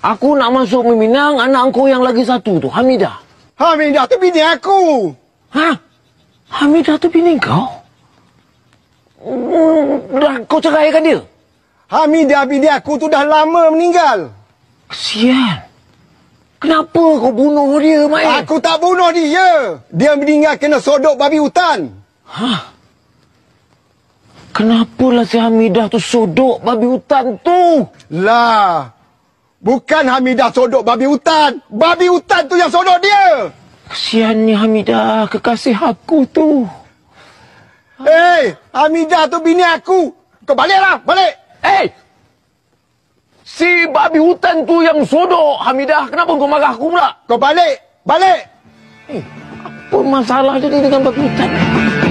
Aku nak masuk meminang anak kau yang lagi satu tu, Hamidah. Hamidah tu bini aku. Ha? Hamidah tu bini kau? Hmm, dah kau ceraikan dia? Hamidah bini aku tu dah lama meninggal. Kesian. Kenapa kau bunuh dia, Mai? Aku tak bunuh dia. Dia meninggal kena sodok babi hutan. Ha? Kenapalah si Hamidah tu sodok babi hutan tu? Lah. Bukan Hamidah sodok babi hutan. Babi hutan tu yang sodok dia. Kesiannya Hamidah, kekasih aku tu. Hei, eh, Hamidah tu bini aku. Kau baliklah, balik. Hei! Eh! Si babi hutan tu yang sodok, Hamidah. Kenapa kau marah aku pula? Kau balik, balik! Hei, eh, apa masalah jadi dengan babi hutan? Hei!